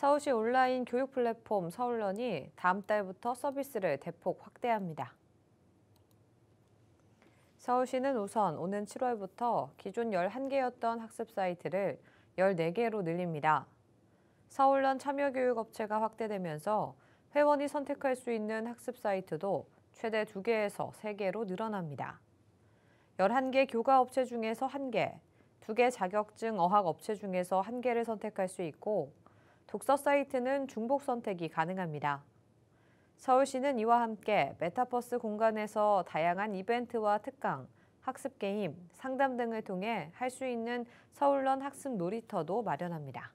서울시 온라인 교육 플랫폼 서울런이 다음 달부터 서비스를 대폭 확대합니다. 서울시는 우선 오는 7월부터 기존 11개였던 학습 사이트를 14개로 늘립니다. 서울런 참여교육업체가 확대되면서 회원이 선택할 수 있는 학습 사이트도 최대 2개에서 3개로 늘어납니다. 11개 교과업체 중에서 1개, 2개 자격증 어학업체 중에서 1개를 선택할 수 있고 독서 사이트는 중복 선택이 가능합니다. 서울시는 이와 함께 메타버스 공간에서 다양한 이벤트와 특강, 학습 게임, 상담 등을 통해 할 수 있는 서울런 학습 놀이터도 마련합니다.